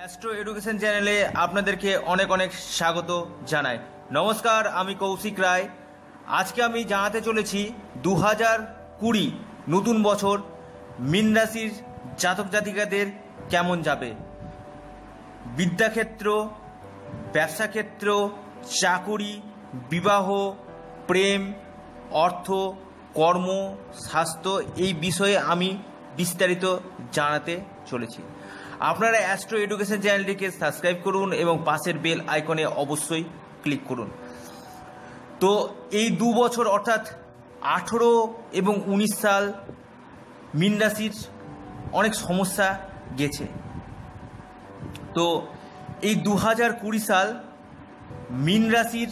astro education চ্যানেলে আপনাদেরকে অনেক অনেক স্বাগত জানাই নমস্কার আমি কৌশিক রায় আজকে আমি জানাতে চলেছি দু হাজার কুড়ি নতুন বছর মিন রাশির জাতক জাতিকাদের কেমন যাবে বিদ্যাক্ষেত্র ব্যবসা ক্ষেত্র চাকুরি বিবাহ প্রেম অর্থ কর্ম স্বাস্থ্য এই বিষয়ে আমি বিস্তারিত জানাতে চলেছি আপনারা অ্যাস্ট্রো এডুকেশন চ্যানেলটিকে সাবস্ক্রাইব করুন এবং পাশের বেল আইকনে অবশ্যই ক্লিক করুন তো এই দু বছর অর্থাৎ আঠেরো এবং উনিশ সাল মিন রাশির অনেক সমস্যা গেছে তো এই দু হাজার কুড়ি সাল মিন রাশির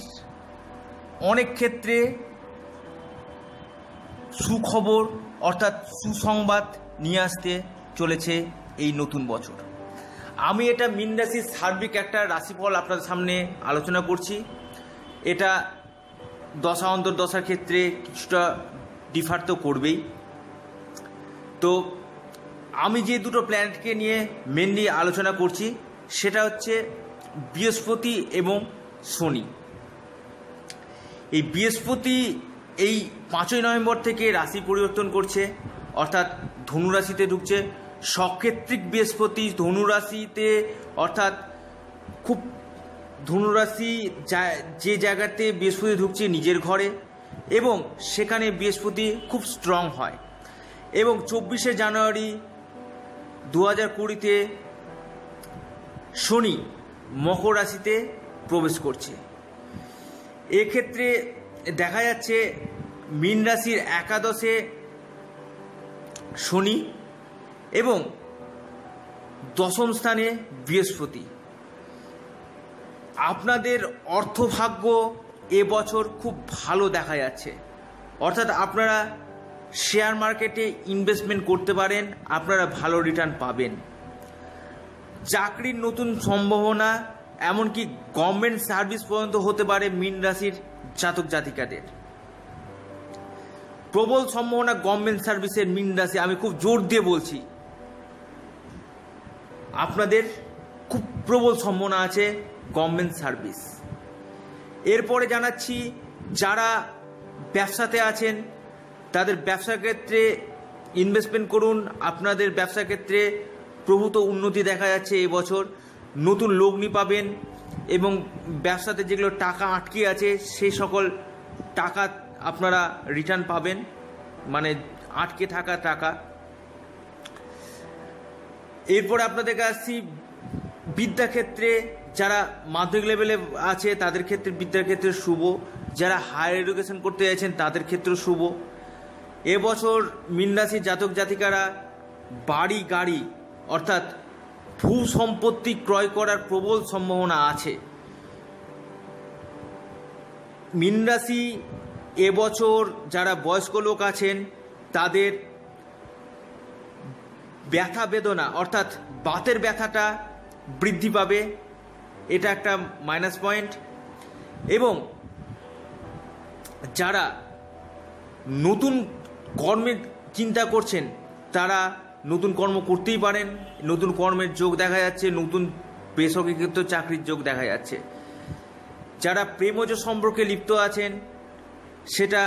অনেক ক্ষেত্রে সুখবর অর্থাৎ সুসংবাদ নিয়ে আসতে চলেছে এই নতুন বছর আমি এটা মিন রাশির সার্বিক একটা রাশিফল আপনাদের সামনে আলোচনা করছি এটা দশা অন্তর দশার ক্ষেত্রে কিছুটা ডিফার তো করবেই তো আমি যে দুটো প্ল্যানেটকে নিয়ে মেনলি আলোচনা করছি সেটা হচ্ছে বৃহস্পতি এবং শনি এই বৃহস্পতি এই পাঁচই নভেম্বর থেকে রাশি পরিবর্তন করছে অর্থাৎ ধনুরাশিতে ঢুকছে সক্ষেত্রিক বৃহস্পতি ধনুরাশিতে অর্থাৎ খুব ধনুরাশি যে জায়গাতে বৃহস্পতি ঢুকছে নিজের ঘরে এবং সেখানে বৃহস্পতি খুব স্ট্রং হয় এবং চব্বিশে জানুয়ারি দু হাজার কুড়িতে শনি মকর রাশিতে প্রবেশ করছে এক্ষেত্রে দেখা যাচ্ছে মীন রাশির একাদশে শনি এবং দশম স্থানে বৃহস্পতি আপনাদের অর্থভাগ্য এবছর খুব ভালো দেখা যাচ্ছে অর্থাৎ আপনারা শেয়ার মার্কেটে ইনভেস্টমেন্ট করতে পারেন আপনারা ভালো রিটার্ন পাবেন চাকরির নতুন সম্ভাবনা এমনকি গভর্নমেন্ট সার্ভিস পর্যন্ত হতে পারে মিন রাশির জাতক জাতিকাদের প্রবল সম্ভাবনা গভর্নমেন্ট সার্ভিসের মিন রাশি আমি খুব জোর দিয়ে বলছি আপনাদের খুব প্রবল সম্ভাবনা আছে গভর্নমেন্ট সার্ভিস এরপরে জানাচ্ছি যারা ব্যবসাতে আছেন তাদের ব্যবসা ক্ষেত্রে ইনভেস্টমেন্ট করুন আপনাদের ব্যবসা ক্ষেত্রে প্রভূত উন্নতি দেখা যাচ্ছে এবছর নতুন লগ্নি পাবেন এবং ব্যবসাতে যেগুলো টাকা আটকে আছে সেই সকল টাকা আপনারা রিটার্ন পাবেন মানে আটকে থাকা টাকা এরপরে আপনাদেরকে আসছি বিদ্যাক্ষেত্রে যারা মাধ্যমিক লেভেলে আছে তাদের ক্ষেত্রে বিদ্যার ক্ষেত্রে শুভ যারা হায়ার এডুকেশন করতে চাইছেন তাদের ক্ষেত্রে শুভ এবছর মিনরাশি জাতক জাতিকারা বাড়ি গাড়ি অর্থাৎ ভূ সম্পত্তি ক্রয় করার প্রবল সম্ভাবনা আছে মিনরাশি এবছর যারা বয়স্ক লোক আছেন তাদের ব্যথা বেদনা অর্থাৎ বাতের ব্যথাটা বৃদ্ধি পাবে এটা একটা মাইনাস পয়েন্ট এবং যারা নতুন কর্মের চিন্তা করছেন তারা নতুন কর্ম করতেই পারেন নতুন কর্মের যোগ দেখা যাচ্ছে নতুন বেসরকারিকৃত চাকরির যোগ দেখা যাচ্ছে যারা প্রেমজ সম্পর্কে লিপ্ত আছেন সেটা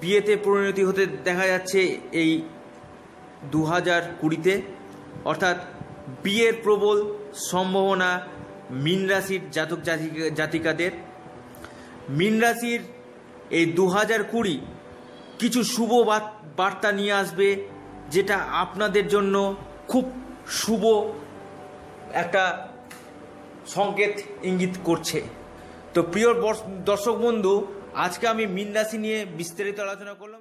বিয়েতে পরিণতি হতে দেখা যাচ্ছে এই দু হাজার কুড়িতে অর্থাৎ বিয়ের প্রবল সম্ভাবনা মীন রাশির জাতক জাতিকাদের মীন রাশির এই দু হাজার কুড়ি কিছু শুভ বার্তা নিয়ে আসবে যেটা আপনাদের জন্য খুব শুভ একটা সংকেত ইঙ্গিত করছে তো প্রিয় দর্শক বন্ধু আজকে আমি মীন রাশি নিয়ে বিস্তারিত আলোচনা করলাম